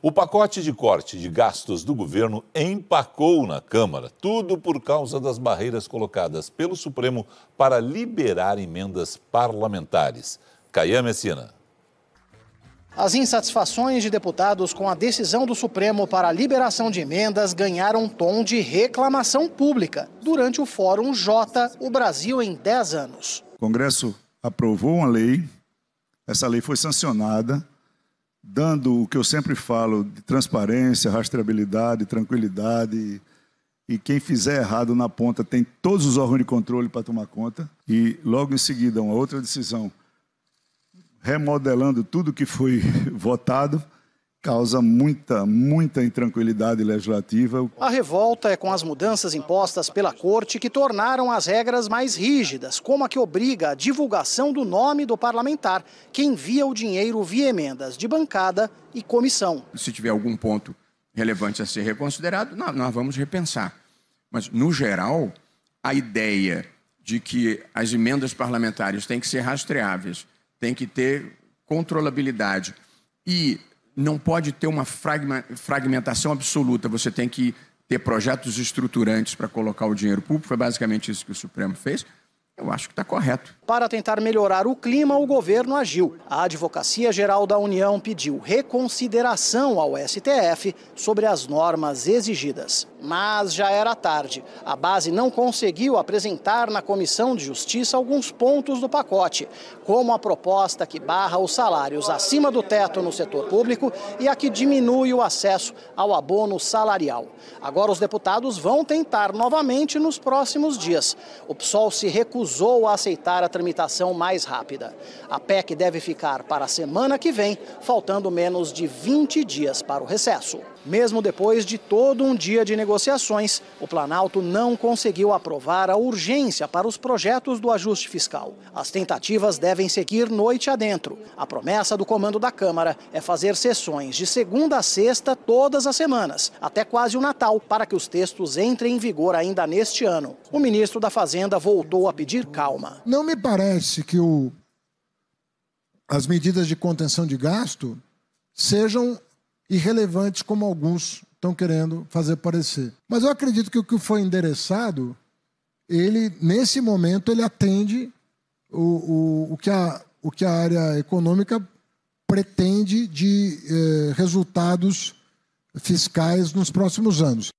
O pacote de corte de gastos do governo empacou na Câmara, tudo por causa das barreiras colocadas pelo Supremo para liberar emendas parlamentares. Caia Messina. As insatisfações de deputados com a decisão do Supremo para a liberação de emendas ganharam tom de reclamação pública durante o Fórum J, o Brasil em 10 anos. O Congresso aprovou uma lei, essa lei foi sancionada dando o que eu sempre falo de transparência, rastreabilidade, tranquilidade. E quem fizer errado na ponta tem todos os órgãos de controle para tomar conta. E logo em seguida, uma outra decisão, remodelando tudo que foi votado causa muita, muita intranquilidade legislativa. A revolta é com as mudanças impostas pela corte que tornaram as regras mais rígidas, como a que obriga a divulgação do nome do parlamentar que envia o dinheiro via emendas de bancada e comissão. Se tiver algum ponto relevante a ser reconsiderado, nós vamos repensar. Mas, no geral, a ideia de que as emendas parlamentares têm que ser rastreáveis, têm que ter controlabilidade e não pode ter uma fragmentação absoluta. Você tem que ter projetos estruturantes para colocar o dinheiro público. Foi basicamente isso que o Supremo fez. Eu acho que está correto. Para tentar melhorar o clima, o governo agiu. A Advocacia Geral da União pediu reconsideração ao STF sobre as normas exigidas. Mas já era tarde. A base não conseguiu apresentar na Comissão de Justiça alguns pontos do pacote, como a proposta que barra os salários acima do teto no setor público e a que diminui o acesso ao abono salarial. Agora os deputados vão tentar novamente nos próximos dias. O PSOL se recusou a aceitar a tramitação mais rápida. A PEC deve ficar para a semana que vem, faltando menos de 20 dias para o recesso. Mesmo depois de todo um dia de negociações, o Planalto não conseguiu aprovar a urgência para os projetos do ajuste fiscal. As tentativas devem seguir noite adentro. A promessa do comando da Câmara é fazer sessões de segunda a sexta todas as semanas, até quase o Natal, para que os textos entrem em vigor ainda neste ano. O ministro da Fazenda voltou a pedir calma. Não me parece que o... as medidas de contenção de gasto sejam irrelevantes como alguns estão querendo fazer parecer. Mas eu acredito que o que foi endereçado, ele nesse momento ele atende o, o, o, que, a, o que a área econômica pretende de eh, resultados fiscais nos próximos anos.